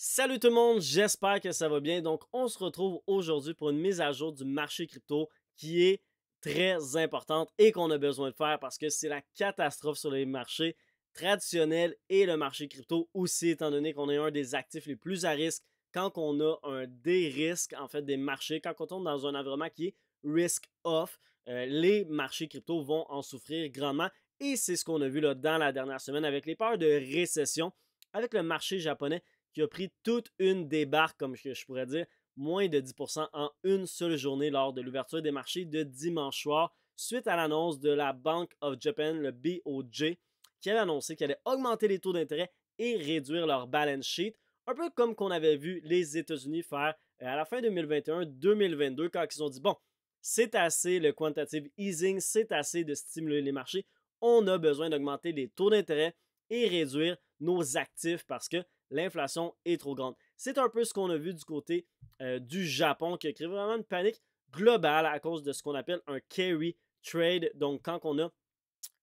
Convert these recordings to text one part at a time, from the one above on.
Salut tout le monde, j'espère que ça va bien. Donc, on se retrouve aujourd'hui pour une mise à jour du marché crypto qui est très importante et qu'on a besoin de faire parce que c'est la catastrophe sur les marchés traditionnels et le marché crypto aussi, étant donné qu'on est un des actifs les plus à risque quand on a un dérisque en fait des marchés, quand on tombe dans un environnement qui est risk off, euh, les marchés crypto vont en souffrir grandement et c'est ce qu'on a vu là dans la dernière semaine avec les peurs de récession avec le marché japonais qui a pris toute une débarque, comme je, pourrais dire, moins de 10% en une seule journée lors de l'ouverture des marchés de dimanche soir, suite à l'annonce de la Bank of Japan, le BOJ, qui avait annoncé qu'elle allait augmenter les taux d'intérêt et réduire leur balance sheet, un peu comme qu'on avait vu les États-Unis faire euh, à la fin 2021-2022, quand ils ont dit, bon, c'est assez le quantitative easing, c'est assez de stimuler les marchés, on a besoin d'augmenter les taux d'intérêt et réduire nos actifs parce que l'inflation est trop grande. C'est un peu ce qu'on a vu du côté euh, du Japon qui a créé vraiment une panique globale à cause de ce qu'on appelle un carry trade. Donc, quand on a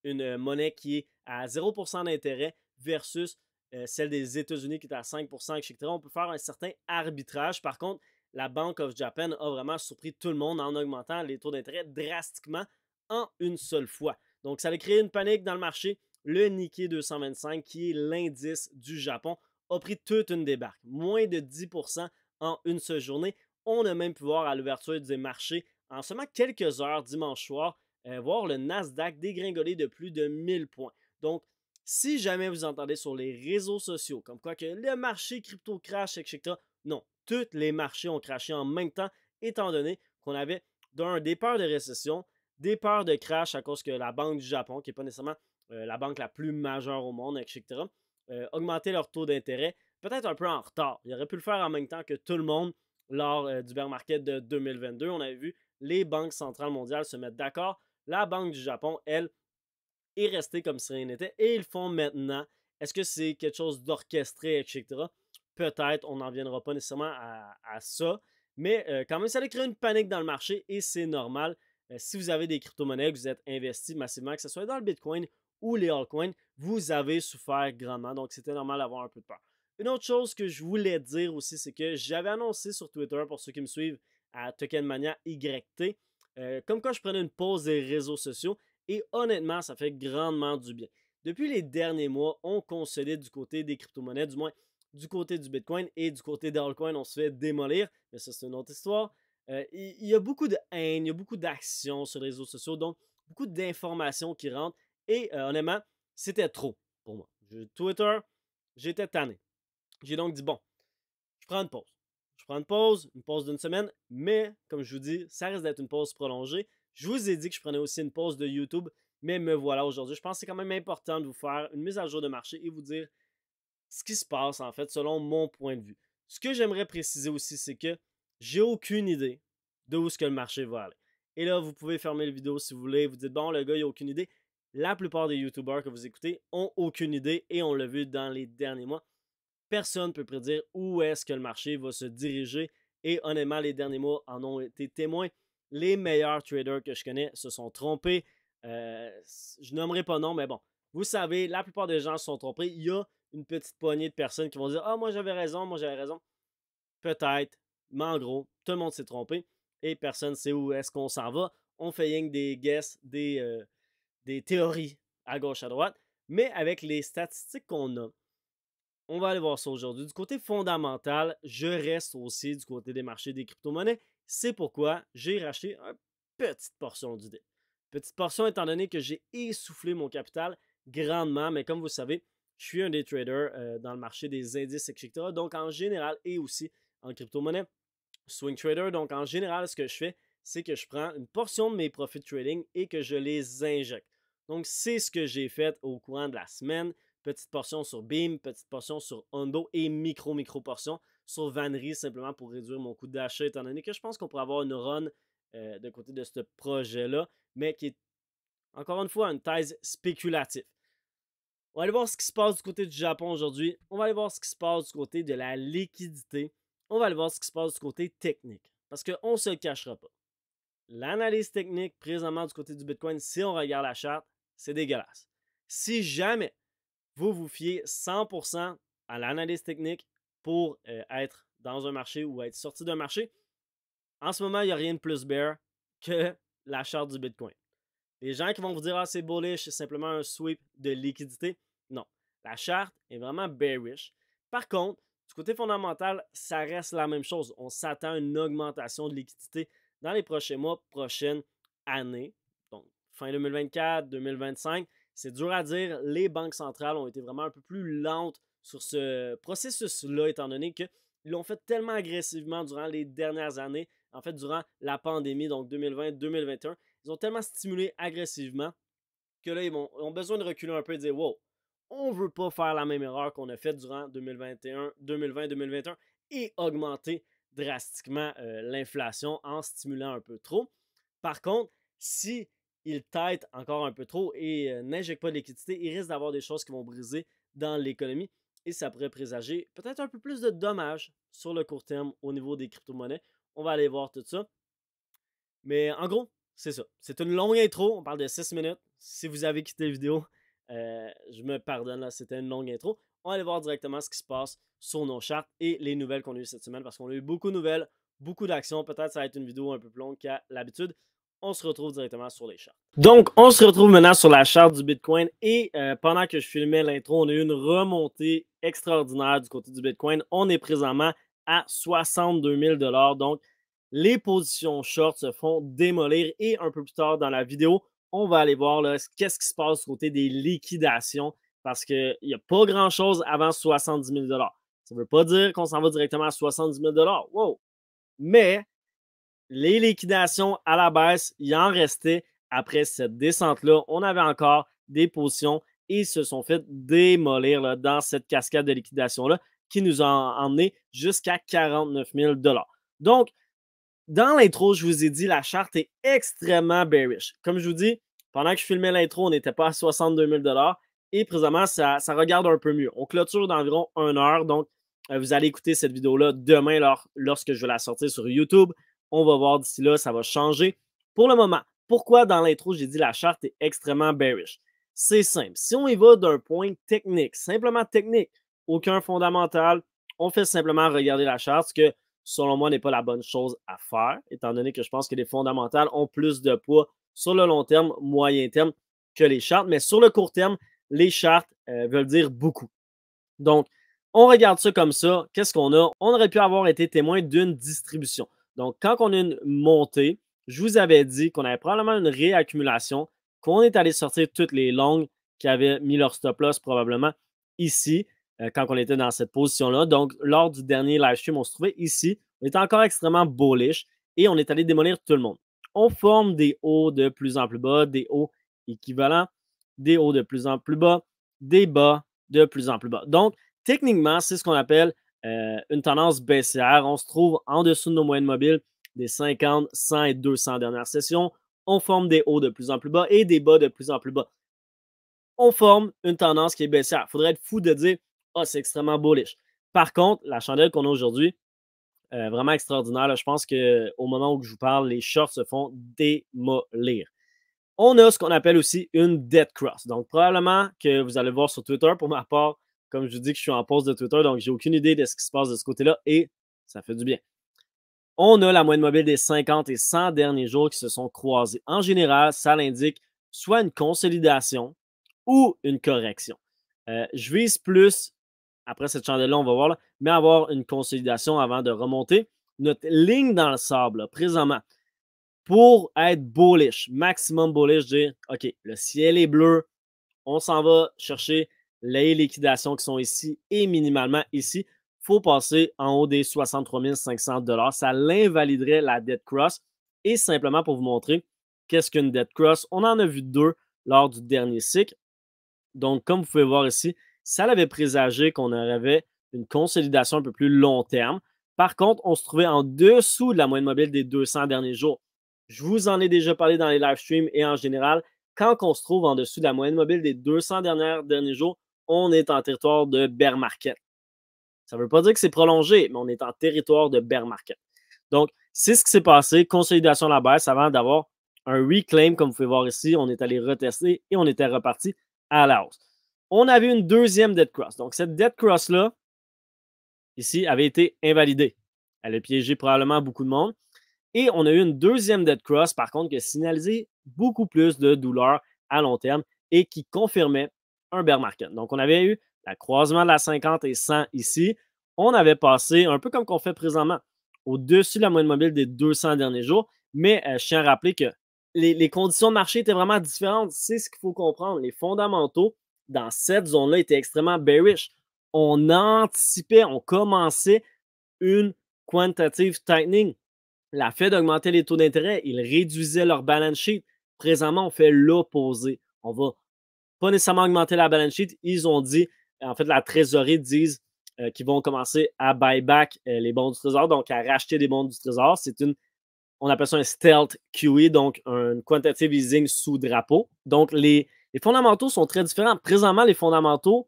une euh, monnaie qui est à 0% d'intérêt versus euh, celle des États-Unis qui est à 5%, etc., on peut faire un certain arbitrage. Par contre, la Bank of Japan a vraiment surpris tout le monde en augmentant les taux d'intérêt drastiquement en une seule fois. Donc, ça a créé une panique dans le marché. Le Nikkei 225, qui est l'indice du Japon, a pris toute une débarque, moins de 10% en une seule journée. On a même pu voir à l'ouverture des marchés, en seulement quelques heures dimanche soir, euh, voir le Nasdaq dégringoler de plus de 1000 points. Donc, si jamais vous entendez sur les réseaux sociaux, comme quoi que le marché crypto crash, etc., non, tous les marchés ont craché en même temps, étant donné qu'on avait, d'un, des de récession, des peurs de crash à cause que la Banque du Japon, qui n'est pas nécessairement euh, la banque la plus majeure au monde, etc., euh, augmenter leur taux d'intérêt, peut-être un peu en retard. Ils auraient pu le faire en même temps que tout le monde lors euh, du bear market de 2022. On avait vu les banques centrales mondiales se mettre d'accord. La Banque du Japon, elle, est restée comme si rien n'était et ils font maintenant. Est-ce que c'est quelque chose d'orchestré, etc.? Peut-être, on n'en viendra pas nécessairement à, ça. Mais euh, quand même, ça allait créer une panique dans le marché et c'est normal. si vous avez des crypto-monnaies, que vous êtes investi massivement, que ce soit dans le Bitcoin ou les altcoins, vous avez souffert grandement. Donc, c'était normal d'avoir un peu de peur. Une autre chose que je voulais dire aussi, c'est que j'avais annoncé sur Twitter, pour ceux qui me suivent, à Tokenmania YT, euh, comme quand je prenais une pause des réseaux sociaux, et honnêtement, ça fait grandement du bien. Depuis les derniers mois, on consolide du côté des crypto-monnaies, du moins du côté du Bitcoin et du côté des altcoins, on se fait démolir, mais ça c'est une autre histoire. Euh, il y a beaucoup de haine, il y a beaucoup d'actions sur les réseaux sociaux, donc beaucoup d'informations qui rentrent et honnêtement, c'était trop pour moi. Je, Twitter, j'étais tanné. J'ai donc dit, bon, je prends une pause. Je prends une pause, une pause d'une semaine, mais comme je vous dis, ça risque d'être une pause prolongée. Je vous ai dit que je prenais aussi une pause de YouTube, mais me voilà aujourd'hui. Je pense que c'est quand même important de vous faire une mise à jour de marché et vous dire ce qui se passe en fait selon mon point de vue. Ce que j'aimerais préciser aussi, c'est que j'ai aucune idée de où ce que le marché va aller. Et là, vous pouvez fermer la vidéo si vous voulez. Vous dites, bon, le gars, il n'a aucune idée la plupart des YouTubers que vous écoutez ont aucune idée et on l'a vu dans les derniers mois. Personne ne peut prédire où est-ce que le marché va se diriger et honnêtement, les derniers mois en ont été témoins. Les meilleurs traders que je connais se sont trompés. Euh, je nommerai pas non, mais bon, vous savez, la plupart des gens se sont trompés. Il y a une petite poignée de personnes qui vont dire Ah, moi j'avais raison, moi j'avais raison. Peut-être, mais en gros, tout le monde s'est trompé et personne ne sait où est-ce qu'on s'en va. On fait rien des guesses, des, euh, des théories à gauche, à droite, mais avec les statistiques qu'on a, on va aller voir ça aujourd'hui. Du côté fondamental, je reste aussi du côté des marchés des crypto-monnaies. C'est pourquoi j'ai racheté une petite portion du dé. Petite portion étant donné que j'ai essoufflé mon capital grandement, mais comme vous savez, je suis un des traders euh, dans le marché des indices, etc. Donc en général et aussi en crypto-monnaie, swing trader. Donc en général, ce que je fais, c'est que je prends une portion de mes profits de trading et que je les injecte. Donc, c'est ce que j'ai fait au courant de la semaine. Petite portion sur BIM, petite portion sur Hondo et micro-micro portion sur Vanry simplement pour réduire mon coût d'achat étant donné que je pense qu'on pourrait avoir une run euh, de côté de ce projet-là, mais qui est encore une fois une thèse spéculative. On va aller voir ce qui se passe du côté du Japon aujourd'hui. On va aller voir ce qui se passe du côté de la liquidité. On va aller voir ce qui se passe du côté technique. Parce qu'on ne se le cachera pas. L'analyse technique présentement du côté du Bitcoin, si on regarde la charte, c'est dégueulasse. Si jamais vous vous fiez 100% à l'analyse technique pour être dans un marché ou être sorti d'un marché, en ce moment, il n'y a rien de plus bear que la charte du Bitcoin. Les gens qui vont vous dire Ah, c'est bullish, c'est simplement un sweep de liquidité. Non. La charte est vraiment bearish. Par contre, du côté fondamental, ça reste la même chose. On s'attend à une augmentation de liquidité dans les prochains mois, prochaines années fin 2024, 2025. C'est dur à dire. Les banques centrales ont été vraiment un peu plus lentes sur ce processus-là, étant donné qu'ils l'ont fait tellement agressivement durant les dernières années, en fait, durant la pandémie, donc 2020-2021. Ils ont tellement stimulé agressivement que là, ils ont besoin de reculer un peu et de dire Wow, on ne veut pas faire la même erreur qu'on a faite durant 2021, 2020-2021 et augmenter drastiquement euh, l'inflation en stimulant un peu trop. Par contre, si il tête encore un peu trop et euh, n'injecte pas de liquidité, il risque d'avoir des choses qui vont briser dans l'économie et ça pourrait présager peut-être un peu plus de dommages sur le court terme au niveau des crypto-monnaies. On va aller voir tout ça. Mais en gros, c'est ça. C'est une longue intro, on parle de 6 minutes. Si vous avez quitté la vidéo, euh, je me pardonne, là, c'était une longue intro. On va aller voir directement ce qui se passe sur nos chartes et les nouvelles qu'on a eues cette semaine parce qu'on a eu beaucoup de nouvelles, beaucoup d'actions. Peut-être ça va être une vidéo un peu plus longue qu'à l'habitude on se retrouve directement sur les charts. Donc, on se retrouve maintenant sur la charte du Bitcoin et euh, pendant que je filmais l'intro, on a eu une remontée extraordinaire du côté du Bitcoin. On est présentement à 62 000 Donc, les positions short se font démolir et un peu plus tard dans la vidéo, on va aller voir qu'est-ce qui se passe du côté des liquidations parce qu'il n'y a pas grand-chose avant 70 000 Ça ne veut pas dire qu'on s'en va directement à 70 000 Wow! Mais les liquidations à la baisse, il en restait. Après cette descente-là, on avait encore des potions et ils se sont fait démolir dans cette cascade de liquidation-là qui nous a emmené jusqu'à 49 000 Donc, dans l'intro, je vous ai dit, la charte est extrêmement bearish. Comme je vous dis, pendant que je filmais l'intro, on n'était pas à 62 000 et présentement, ça, regarde un peu mieux. On clôture d'environ une heure, donc euh, vous allez écouter cette vidéo-là demain lors, lorsque je vais la sortir sur YouTube. On va voir d'ici là, ça va changer. Pour le moment, pourquoi dans l'intro, j'ai dit la charte est extrêmement bearish? C'est simple. Si on y va d'un point technique, simplement technique, aucun fondamental, on fait simplement regarder la charte, ce que selon moi n'est pas la bonne chose à faire, étant donné que je pense que les fondamentales ont plus de poids sur le long terme, moyen terme que les chartes. Mais sur le court terme, les chartes euh, veulent dire beaucoup. Donc, on regarde ça comme ça. Qu'est-ce qu'on a? On aurait pu avoir été témoin d'une distribution. Donc, quand on a une montée, je vous avais dit qu'on avait probablement une réaccumulation, qu'on est allé sortir toutes les longues qui avaient mis leur stop loss probablement ici, euh, quand on était dans cette position-là. Donc, lors du dernier live stream, on se trouvait ici. On était encore extrêmement bullish et on est allé démolir tout le monde. On forme des hauts de plus en plus bas, des hauts équivalents, des hauts de plus en plus bas, des bas de plus en plus bas. Donc, techniquement, c'est ce qu'on appelle euh, une tendance baissière. On se trouve en dessous de nos moyennes mobiles des 50, 100 et 200 dernières sessions. On forme des hauts de plus en plus bas et des bas de plus en plus bas. On forme une tendance qui est baissière. Il faudrait être fou de dire Ah, c'est extrêmement bullish. Par contre, la chandelle qu'on a aujourd'hui, euh, vraiment extraordinaire. Je pense qu'au moment où je vous parle, les shorts se font démolir. On a ce qu'on appelle aussi une dead cross. Donc, probablement que vous allez voir sur Twitter, pour ma part, comme je vous dis que je suis en pause de Twitter, donc j'ai aucune idée de ce qui se passe de ce côté-là et ça fait du bien. On a la moyenne mobile des 50 et 100 derniers jours qui se sont croisés. En général, ça l'indique soit une consolidation ou une correction. Euh, je vise plus, après cette chandelle-là, on va voir, mais avoir une consolidation avant de remonter. Notre ligne dans le sable, présentement, pour être bullish, maximum bullish, dire OK, le ciel est bleu, on s'en va chercher les liquidations qui sont ici et minimalement ici, faut passer en haut des 63 500 Ça l'invaliderait la dead cross. Et simplement pour vous montrer qu'est-ce qu'une dead cross, on en a vu deux lors du dernier cycle. Donc, comme vous pouvez voir ici, ça l'avait présagé qu'on avait une consolidation un peu plus long terme. Par contre, on se trouvait en dessous de la moyenne mobile des 200 derniers jours. Je vous en ai déjà parlé dans les live streams et en général, quand on se trouve en dessous de la moyenne mobile des 200 derniers jours, on est en territoire de bear market. Ça ne veut pas dire que c'est prolongé, mais on est en territoire de bear market. Donc, c'est ce qui s'est passé, consolidation à la baisse avant d'avoir un reclaim, comme vous pouvez voir ici. On est allé retester et on était reparti à la hausse. On avait une deuxième dead cross. Donc, cette dead cross-là, ici, avait été invalidée. Elle a piégé probablement beaucoup de monde. Et on a eu une deuxième dead cross, par contre, qui a signalisé beaucoup plus de douleur à long terme et qui confirmait un bear market. Donc, on avait eu la croisement de la 50 et 100 ici. On avait passé, un peu comme qu'on fait présentement, au-dessus de la moyenne mobile des 200 derniers jours. Mais euh, je tiens à rappeler que les, les, conditions de marché étaient vraiment différentes. C'est ce qu'il faut comprendre. Les fondamentaux dans cette zone-là étaient extrêmement bearish. On anticipait, on commençait une quantitative tightening. La Fed augmentait les taux d'intérêt, ils réduisaient leur balance sheet. Présentement, on fait l'opposé. On va pas nécessairement augmenter la balance sheet. Ils ont dit, en fait, la trésorerie disent euh, qu'ils vont commencer à buy back euh, les bons du trésor, donc à racheter des bons du trésor. C'est une, on appelle ça un stealth QE, donc un quantitative easing sous drapeau. Donc, les, fondamentaux sont très différents. Présentement, les fondamentaux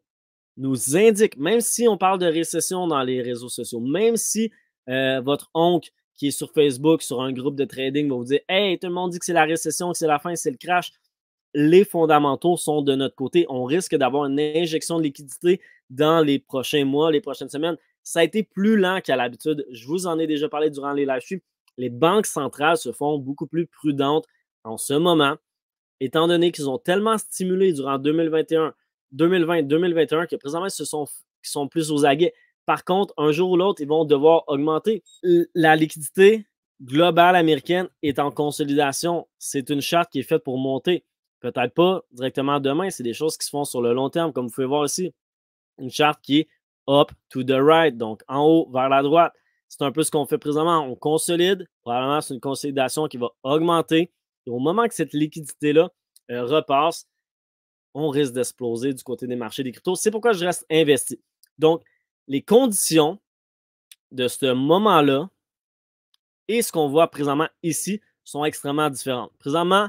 nous indiquent, même si on parle de récession dans les réseaux sociaux, même si euh, votre oncle qui est sur Facebook, sur un groupe de trading, va vous dire Hey, tout le monde dit que c'est la récession, que c'est la fin, c'est le crash les fondamentaux sont de notre côté. On risque d'avoir une injection de liquidité dans les prochains mois, les prochaines semaines. Ça a été plus lent qu'à l'habitude. Je vous en ai déjà parlé durant les live streams. Les banques centrales se font beaucoup plus prudentes en ce moment, étant donné qu'ils ont tellement stimulé durant 2021, 2020, 2021 que présentement, sont, ils sont plus aux aguets. Par contre, un jour ou l'autre, ils vont devoir augmenter. La liquidité globale américaine est en consolidation. C'est une charte qui est faite pour monter. Peut-être pas directement demain. C'est des choses qui se font sur le long terme, comme vous pouvez voir ici. Une charte qui est up to the right, donc en haut vers la droite. C'est un peu ce qu'on fait présentement. On consolide. Probablement, c'est une consolidation qui va augmenter. Et au moment que cette liquidité-là euh, repasse, on risque d'exploser du côté des marchés des cryptos. C'est pourquoi je reste investi. Donc, les conditions de ce moment-là et ce qu'on voit présentement ici sont extrêmement différentes. Présentement,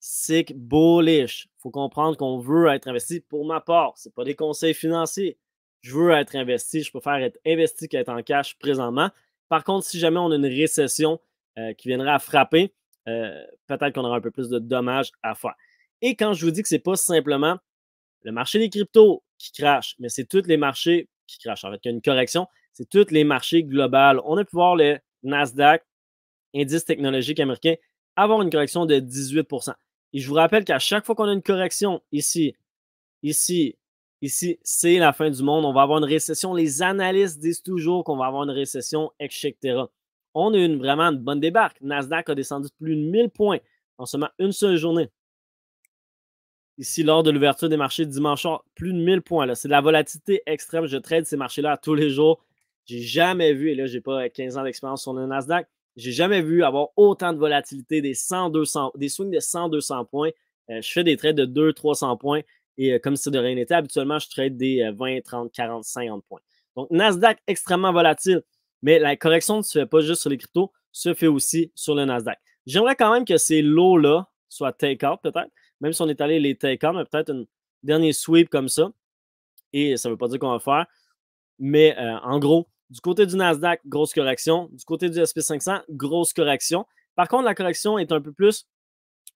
sick bullish. Il faut comprendre qu'on veut être investi. Pour ma part, ce n'est pas des conseils financiers. Je veux être investi. Je préfère être investi qu'être en cash présentement. Par contre, si jamais on a une récession euh, qui viendrait à frapper, euh, peut-être qu'on aura un peu plus de dommages à faire. Et quand je vous dis que ce n'est pas simplement le marché des cryptos qui crache, mais c'est tous les marchés qui crachent. En fait, il y a une correction. C'est tous les marchés globaux. On a pu voir le Nasdaq, indice technologique américain, avoir une correction de 18 et je vous rappelle qu'à chaque fois qu'on a une correction ici, ici, ici, c'est la fin du monde. On va avoir une récession. Les analystes disent toujours qu'on va avoir une récession, etc. On a eu une, vraiment une bonne débarque. Nasdaq a descendu de plus de 1000 points en seulement une seule journée. Ici, lors de l'ouverture des marchés de dimanche, plus de 1000 points. C'est de la volatilité extrême. Je trade ces marchés-là tous les jours. J'ai jamais vu, et là, n'ai pas 15 ans d'expérience sur le Nasdaq, j'ai jamais vu avoir autant de volatilité, des 100, 200, des swings de 100, 200 points. Euh, je fais des trades de 2, 300 points et euh, comme si de rien n'était, habituellement, je trade des 20, 30, 40, 50 points. Donc, Nasdaq extrêmement volatile, mais la correction ne se fait pas juste sur les cryptos, se fait aussi sur le Nasdaq. J'aimerais quand même que ces lots-là soient take-out peut-être, même si on est allé les take-out, mais peut-être un dernier sweep comme ça. Et ça ne veut pas dire qu'on va faire. Mais euh, en gros, du côté du Nasdaq, grosse correction. Du côté du SP500, grosse correction. Par contre, la correction est un peu plus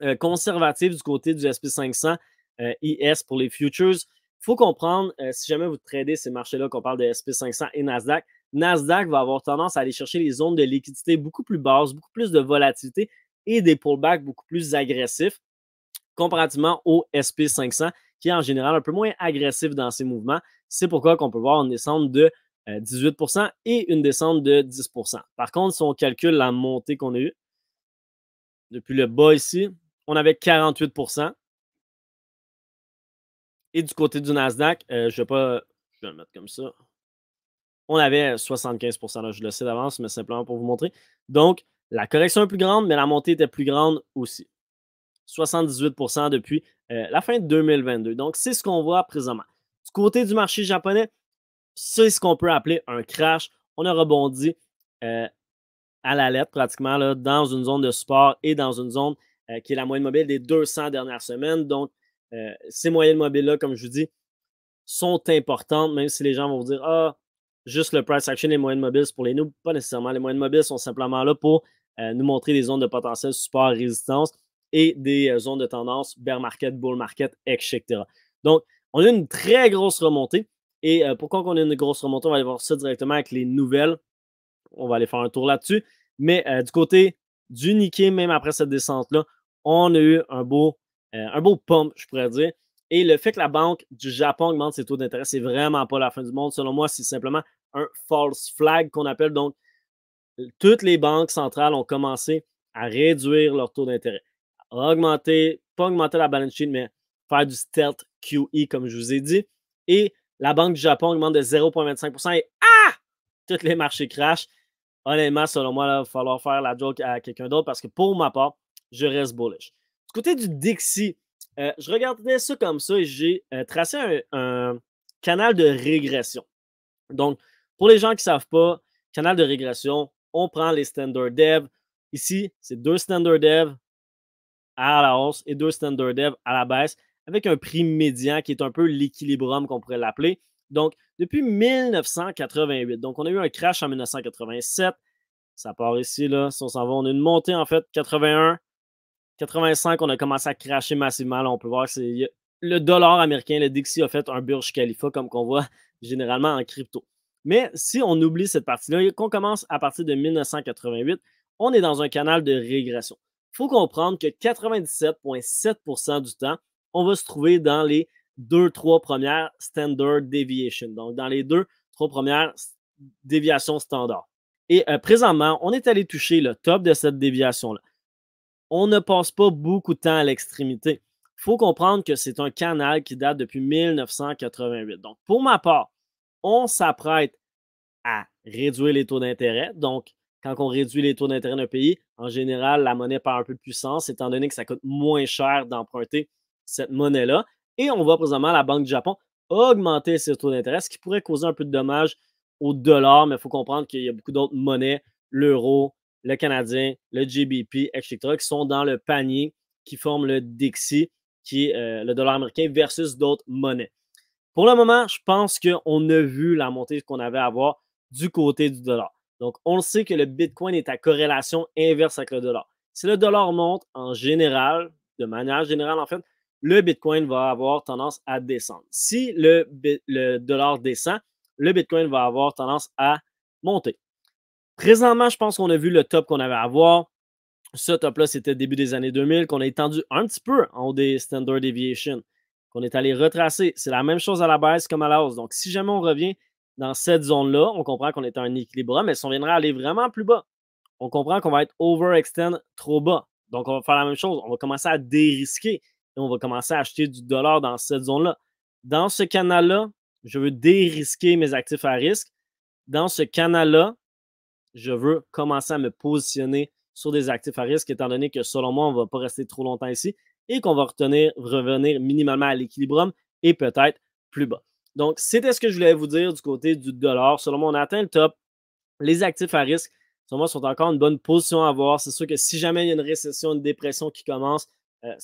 euh, conservative du côté du SP500 euh, IS pour les futures. Il faut comprendre, euh, si jamais vous tradez ces marchés-là, qu'on parle de SP500 et Nasdaq, Nasdaq va avoir tendance à aller chercher les zones de liquidité beaucoup plus basses, beaucoup plus de volatilité et des pullbacks beaucoup plus agressifs comparativement au SP500 qui est en général un peu moins agressif dans ses mouvements. C'est pourquoi qu'on peut voir une descente de 18 euh, et une descente de 10 Par contre, si on calcule la montée qu'on a eue, depuis le bas ici, on avait 48 Et du côté du Nasdaq, euh, je ne vais pas je vais le mettre comme ça. On avait 75 je le sais d'avance, mais simplement pour vous montrer. Donc, la correction est plus grande, mais la montée était plus grande aussi. 78 depuis euh, la fin de 2022. Donc, c'est ce qu'on voit présentement. Du côté du marché japonais, c'est ce qu'on peut appeler un crash. On a rebondi euh, à la lettre pratiquement dans une zone de support et dans une zone euh, qui est la moyenne mobile des 200 dernières semaines. Donc, euh, ces moyennes mobiles-là, comme je vous dis, sont importantes, même si les gens vont vous dire Ah, juste le price action et les moyennes mobiles, pour les nous, Pas nécessairement. Les moyennes mobiles sont simplement là pour nous montrer des zones de potentiel support résistance et des zones de tendance bear market, bull market, etc. Donc, on a une très grosse remontée. Et euh, pourquoi on a une grosse remontée, on va aller voir ça directement avec les nouvelles. On va aller faire un tour là-dessus. Mais euh, du côté du Nikkei, même après cette descente-là, on a eu un beau, euh, un beau pump, je pourrais dire. Et le fait que la Banque du Japon augmente ses taux d'intérêt, c'est vraiment pas la fin du monde. Selon moi, c'est simplement un false flag qu'on appelle. Donc, toutes les banques centrales ont commencé à réduire leur taux d'intérêt, augmenter, pas augmenter la balance sheet, mais faire du stealth QE, comme je vous ai dit. Et la Banque du Japon augmente de 0,25 et ah! Tous les marchés crachent. Honnêtement, selon moi, il va falloir faire la joke à quelqu'un d'autre parce que pour ma part, je reste bullish. Du côté du Dixie, euh, je regardais ça comme ça et j'ai euh, tracé un, canal de régression. Donc, pour les gens qui ne savent pas, canal de régression, on prend les standard dev. Ici, c'est deux standard dev à la hausse et deux standard dev à la baisse avec un prix médian qui est un peu l'équilibrium qu'on pourrait l'appeler. Donc, depuis 1988, donc on a eu un crash en 1987. Ça part ici, là, si on s'en va, on a une montée en fait, 81. 85, on a commencé à cracher massivement. on peut voir que c'est le dollar américain, le Dixie a fait un Burj Khalifa comme qu'on voit généralement en crypto. Mais si on oublie cette partie-là, qu'on commence à partir de 1988, on est dans un canal de régression. Il faut comprendre que 97,7% du temps, on va se trouver dans les deux, trois premières standard deviation. Donc, dans les deux, trois premières déviations standard. Et euh, présentement, on est allé toucher le top de cette déviation-là. On ne passe pas beaucoup de temps à l'extrémité. Il faut comprendre que c'est un canal qui date depuis 1988. Donc, pour ma part, on s'apprête à réduire les taux d'intérêt. Donc, quand on réduit les taux d'intérêt d'un pays, en général, la monnaie perd un peu de puissance, étant donné que ça coûte moins cher d'emprunter cette monnaie-là. Et on voit présentement la Banque du Japon augmenter ses taux d'intérêt, ce qui pourrait causer un peu de dommages au dollar, mais il faut comprendre qu'il y a beaucoup d'autres monnaies, l'euro, le canadien, le GBP, etc., qui sont dans le panier qui forme le Dixie, qui est euh, le dollar américain versus d'autres monnaies. Pour le moment, je pense qu'on a vu la montée qu'on avait à voir du côté du dollar. Donc, on le sait que le Bitcoin est à corrélation inverse avec le dollar. Si le dollar monte en général, de manière générale en fait, le Bitcoin va avoir tendance à descendre. Si le, dollar descend, le Bitcoin va avoir tendance à monter. Présentement, je pense qu'on a vu le top qu'on avait à voir. Ce top-là, c'était début des années 2000, qu'on a étendu un petit peu en haut des standard deviation, qu'on est allé retracer. C'est la même chose à la baisse comme à la hausse. Donc, si jamais on revient dans cette zone-là, on comprend qu'on est en équilibre, mais si on viendra aller vraiment plus bas, on comprend qu'on va être overextend trop bas. Donc, on va faire la même chose. On va commencer à dérisquer et on va commencer à acheter du dollar dans cette zone-là. Dans ce canal-là, je veux dérisquer mes actifs à risque. Dans ce canal-là, je veux commencer à me positionner sur des actifs à risque, étant donné que selon moi, on ne va pas rester trop longtemps ici et qu'on va retenir, revenir minimalement à l'équilibre et peut-être plus bas. Donc, c'était ce que je voulais vous dire du côté du dollar. Selon moi, on a atteint le top. Les actifs à risque, selon moi, sont encore une bonne position à avoir. C'est sûr que si jamais il y a une récession, une dépression qui commence, euh,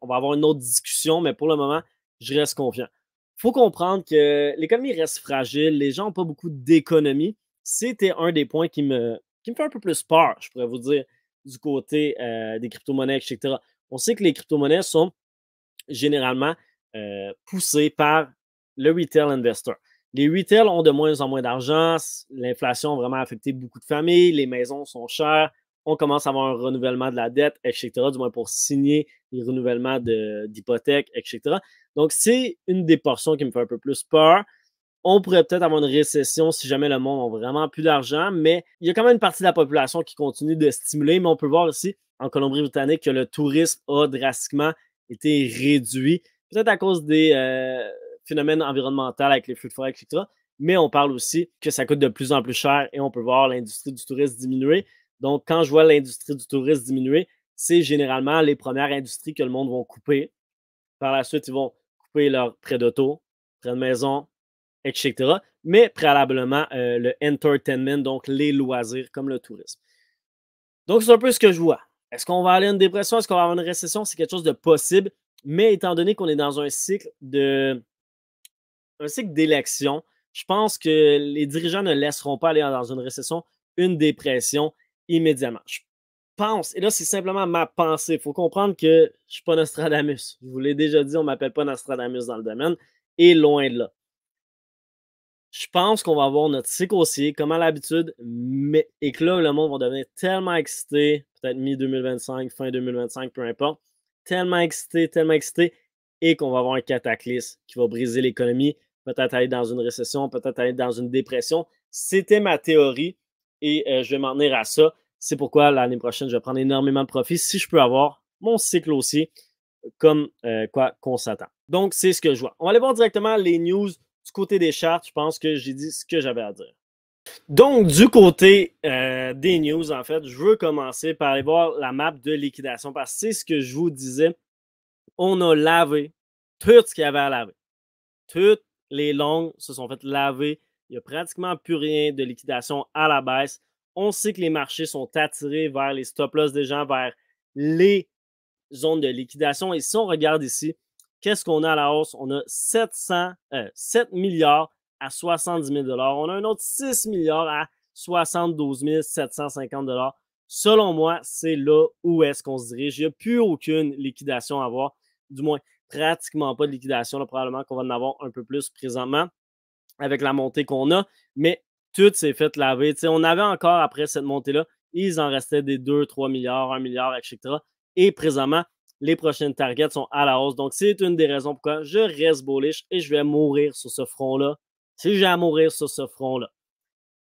on va avoir une autre discussion, mais pour le moment, je reste confiant. Il faut comprendre que l'économie reste fragile, les gens n'ont pas beaucoup d'économie. C'était un des points qui me, qui me fait un peu plus peur, je pourrais vous dire, du côté euh, des crypto-monnaies, etc. On sait que les crypto-monnaies sont généralement euh, poussées par le retail investor. Les retail ont de moins en moins d'argent, l'inflation a vraiment affecté beaucoup de familles, les maisons sont chères, on commence à avoir un renouvellement de la dette, etc., du moins pour signer les renouvellements d'hypothèques, etc. Donc, c'est une des portions qui me fait un peu plus peur. On pourrait peut-être avoir une récession si jamais le monde a vraiment plus d'argent, mais il y a quand même une partie de la population qui continue de stimuler. Mais on peut voir aussi en Colombie-Britannique, que le tourisme a drastiquement été réduit, peut-être à cause des euh, phénomènes environnementaux avec les feux de forêt, etc. Mais on parle aussi que ça coûte de plus en plus cher et on peut voir l'industrie du tourisme diminuer. Donc, quand je vois l'industrie du tourisme diminuer, c'est généralement les premières industries que le monde va couper. Par la suite, ils vont couper leurs prêts d'auto, prêts de maison, etc. Mais préalablement, euh, le entertainment, donc les loisirs comme le tourisme. Donc, c'est un peu ce que je vois. Est-ce qu'on va aller à une dépression? Est-ce qu'on va avoir une récession? C'est quelque chose de possible. Mais étant donné qu'on est dans un cycle de un cycle d'élection, je pense que les dirigeants ne laisseront pas aller dans une récession, une dépression immédiatement. Je pense, et là, c'est simplement ma pensée. Il faut comprendre que je ne suis pas Nostradamus. Je vous l'ai déjà dit, on ne m'appelle pas Nostradamus dans le domaine, et loin de là. Je pense qu'on va avoir notre cycle haussier, comme à l'habitude, mais, et que là, le monde va devenir tellement excité, peut-être mi-2025, fin 2025, peu importe, tellement excité, tellement excité, et qu'on va avoir un cataclysme qui va briser l'économie, peut-être aller dans une récession, peut-être aller dans une dépression. C'était ma théorie et euh, je vais m'en tenir à ça. C'est pourquoi l'année prochaine, je vais prendre énormément de profit si je peux avoir mon cycle aussi, comme euh, quoi qu'on s'attend. Donc, c'est ce que je vois. On va aller voir directement les news du côté des charts. Je pense que j'ai dit ce que j'avais à dire. Donc, du côté euh, des news, en fait, je veux commencer par aller voir la map de liquidation parce que c'est ce que je vous disais. On a lavé tout ce qu'il y avait à laver. Toutes les longues se sont faites laver. Il n'y a pratiquement plus rien de liquidation à la baisse. On sait que les marchés sont attirés vers les stop-loss des gens, vers les zones de liquidation. Et si on regarde ici, qu'est-ce qu'on a à la hausse? On a 700, 7 euh, milliards à 70 000 On a un autre 6 milliards à 72 750 Selon moi, c'est là où est-ce qu'on se dirige. Il n'y a plus aucune liquidation à avoir, du moins pratiquement pas de liquidation. probablement qu'on va en avoir un peu plus présentement avec la montée qu'on a. Mais tout s'est fait laver. on avait encore, après cette montée-là, ils en restaient des 2, 3 milliards, 1 milliard, etc. Et présentement, les prochaines targets sont à la hausse. Donc, c'est une des raisons pourquoi je reste bullish et je vais mourir sur ce front-là. Si j'ai à mourir sur ce front-là.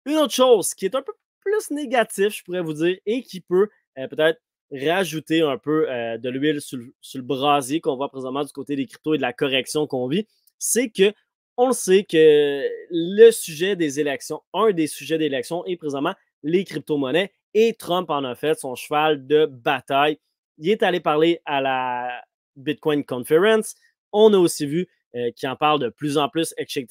Une autre chose qui est un peu plus négative, je pourrais vous dire, et qui peut euh, peut-être rajouter un peu euh, de l'huile sur, sur, le brasier qu'on voit présentement du côté des cryptos et de la correction qu'on vit, c'est que on le sait que le sujet des élections, un des sujets des élections est présentement les crypto-monnaies et Trump en a fait son cheval de bataille. Il est allé parler à la Bitcoin Conference. On a aussi vu euh, qu'il en parle de plus en plus, etc.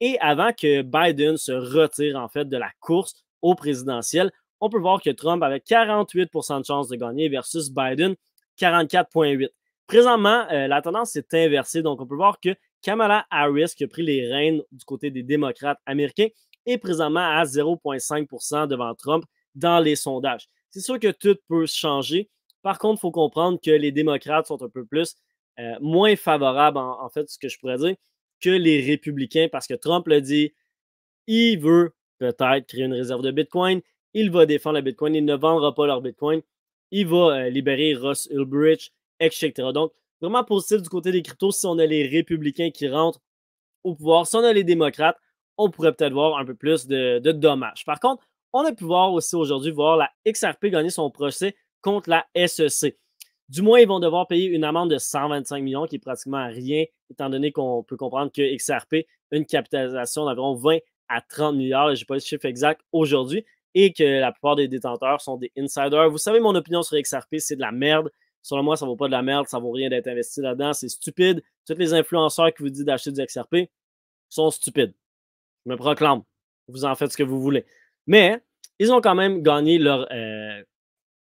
Et avant que Biden se retire en fait de la course au présidentiel, on peut voir que Trump avait 48 de chances de gagner versus Biden 44,8. Présentement, euh, la tendance s'est inversée, donc on peut voir que Kamala Harris qui a pris les rênes du côté des démocrates américains est présentement à 0,5 devant Trump dans les sondages. C'est sûr que tout peut changer. Par contre, il faut comprendre que les démocrates sont un peu plus euh, moins favorables, en, fait, ce que je pourrais dire, que les républicains, parce que Trump l'a dit, il veut peut-être créer une réserve de Bitcoin, il va défendre la Bitcoin, il ne vendra pas leur Bitcoin, il va euh, libérer Ross Ulbricht, etc. Donc, vraiment positif du côté des cryptos si on a les républicains qui rentrent au pouvoir. Si on a les démocrates, on pourrait peut-être voir un peu plus de, de, dommages. Par contre, on a pu voir aussi aujourd'hui voir la XRP gagner son procès contre la SEC. Du moins, ils vont devoir payer une amende de 125 millions, qui est pratiquement rien, étant donné qu'on peut comprendre que XRP a une capitalisation d'environ 20 à 30 milliards. Je n'ai pas le chiffre exact aujourd'hui. Et que la plupart des détenteurs sont des insiders. Vous savez, mon opinion sur XRP, c'est de la merde. Selon moi, ça vaut pas de la merde, ça vaut rien d'être investi là-dedans, c'est stupide. Tous les influenceurs qui vous disent d'acheter du XRP sont stupides. Je me proclame. Vous en faites ce que vous voulez. Mais ils ont quand même gagné leur, euh,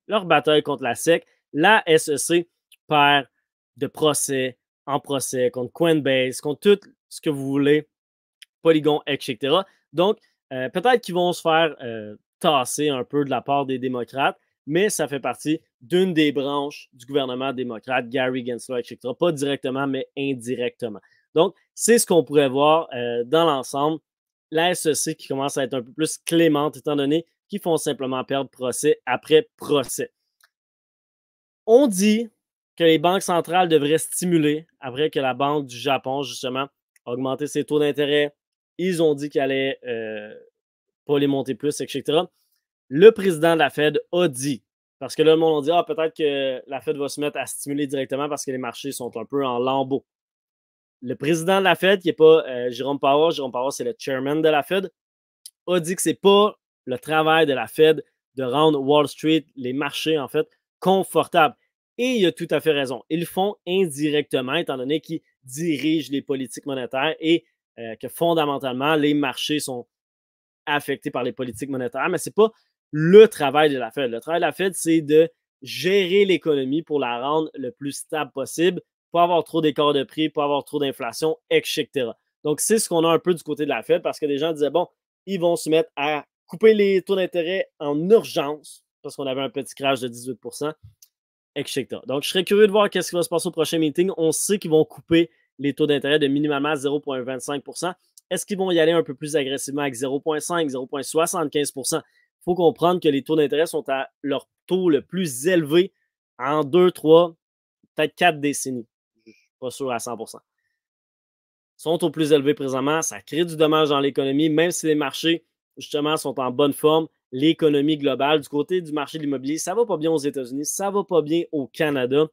leur bataille contre la SEC. La SEC perd de procès en procès contre Coinbase, contre tout ce que vous voulez, Polygon, etc. Donc, euh, peut-être qu'ils vont se faire euh, tasser un peu de la part des démocrates mais ça fait partie d'une des branches du gouvernement démocrate, Gary Gensler, etc. Pas directement, mais indirectement. Donc, c'est ce qu'on pourrait voir euh, dans l'ensemble. La SEC qui commence à être un peu plus clémente, étant donné qu'ils font simplement perdre procès après procès. On dit que les banques centrales devraient stimuler après que la Banque du Japon, justement, a augmenté ses taux d'intérêt. Ils ont dit qu'elle allait euh, pas les monter plus, etc le président de la Fed a dit, parce que là, le monde dit, ah, peut-être que la Fed va se mettre à stimuler directement parce que les marchés sont un peu en lambeaux. Le président de la Fed, qui n'est pas Jerome euh, Jérôme Powell, Jérôme Powell, c'est le chairman de la Fed, a dit que ce n'est pas le travail de la Fed de rendre Wall Street, les marchés, en fait, confortables. Et il a tout à fait raison. Ils le font indirectement, étant donné qu'ils dirigent les politiques monétaires et euh, que fondamentalement, les marchés sont affectés par les politiques monétaires. Mais ce n'est pas le travail de la Fed. Le travail de la Fed, c'est de gérer l'économie pour la rendre le plus stable possible, pas avoir trop d'écart de prix, pas avoir trop d'inflation, etc. Donc, c'est ce qu'on a un peu du côté de la Fed parce que des gens disaient, bon, ils vont se mettre à couper les taux d'intérêt en urgence parce qu'on avait un petit crash de 18 etc. Donc, je serais curieux de voir qu'est-ce qui va se passer au prochain meeting. On sait qu'ils vont couper les taux d'intérêt de minimum à 0,25 Est-ce qu'ils vont y aller un peu plus agressivement avec 0,5, 0,75 il faut comprendre que les taux d'intérêt sont à leur taux le plus élevé en deux, trois, peut-être quatre décennies. Je ne suis pas sûr à 100 sont au plus élevé présentement. Ça crée du dommage dans l'économie, même si les marchés, justement, sont en bonne forme. L'économie globale, du côté du marché de l'immobilier, ça ne va pas bien aux États-Unis, ça ne va pas bien au Canada.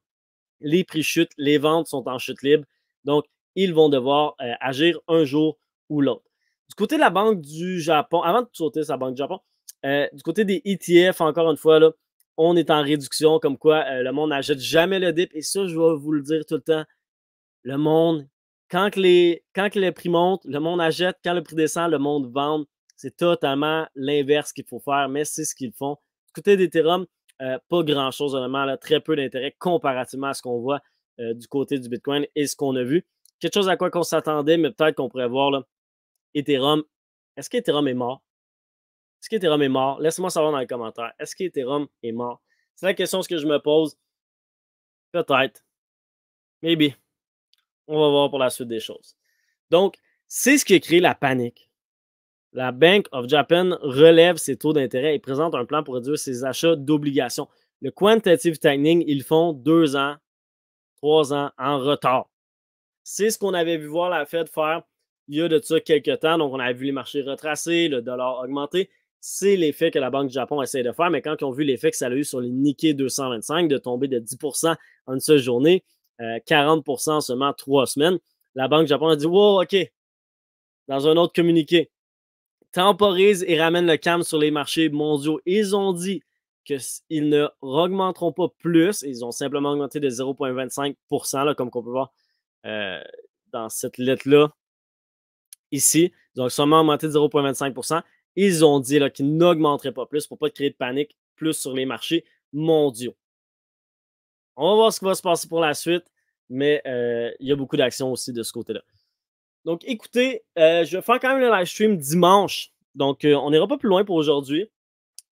Les prix chutent, les ventes sont en chute libre. Donc, ils vont devoir euh, agir un jour ou l'autre. Du côté de la Banque du Japon, avant de sauter sa Banque du Japon, euh, du côté des ETF, encore une fois, on est en réduction, comme quoi euh, le monde n'achète jamais le dip. Et ça, je vais vous le dire tout le temps. Le monde, quand, les, quand le prix montent, le monde achète. Quand le prix descend, le monde vend. C'est totalement l'inverse qu'il faut faire, mais c'est ce qu'ils font. Du côté d'Ethereum, euh, pas grand-chose, vraiment, très peu d'intérêt comparativement à ce qu'on voit du côté du Bitcoin et ce qu'on a vu. Quelque chose à quoi qu'on s'attendait, mais peut-être qu'on pourrait voir Ethereum. Est-ce qu'Ethereum est mort? Est-ce qu'Ethereum est mort? Laisse-moi savoir dans les commentaires. Est-ce qu'Ethereum est mort? C'est la question que je me pose. Peut-être. Maybe. On va voir pour la suite des choses. Donc, c'est ce qui a créé la panique. La Bank of Japan relève ses taux d'intérêt et présente un plan pour réduire ses achats d'obligations. Le quantitative tightening, ils font deux ans, trois ans en retard. C'est ce qu'on avait vu voir la Fed faire il y a de ça quelques temps. Donc, on avait vu les marchés retracer, le dollar augmenter c'est l'effet que la Banque du Japon essaie de faire, mais quand ils ont vu l'effet que ça a eu sur les Nikkei 225 de tomber de 10 en une seule journée, 40 euh, seulement trois semaines, la Banque du Japon a dit Wow, OK, dans un autre communiqué, temporise et ramène le calme sur les marchés mondiaux. Ils ont dit qu'ils ne augmenteront pas plus, ils ont simplement augmenté de 0,25 comme on peut voir euh, dans cette lettre-là ici. Ils ont seulement augmenté de 0,25 ils ont dit qu'ils n'augmenteraient pas plus pour ne pas créer de panique plus sur les marchés mondiaux. On va voir ce qui va se passer pour la suite, mais euh, il y a beaucoup d'actions aussi de ce côté-là. Donc écoutez, euh, je vais faire quand même le live stream dimanche. Donc euh, on n'ira pas plus loin pour aujourd'hui.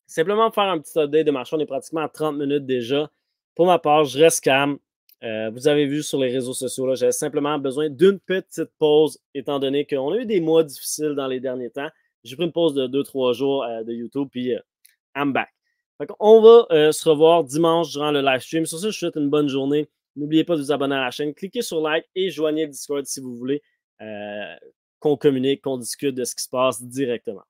Simplement faire un petit update de marché. On est pratiquement à 30 minutes déjà. Pour ma part, je reste calme. vous avez vu sur les réseaux sociaux, j'avais simplement besoin d'une petite pause, étant donné qu'on a eu des mois difficiles dans les derniers temps. J'ai pris une pause de 2-3 jours euh, de YouTube, puis euh, I'm back. on va euh, se revoir dimanche durant le live stream. Sur ce, je vous souhaite une bonne journée. N'oubliez pas de vous abonner à la chaîne. Cliquez sur like et joignez le Discord si vous voulez qu'on communique, qu'on discute de ce qui se passe directement.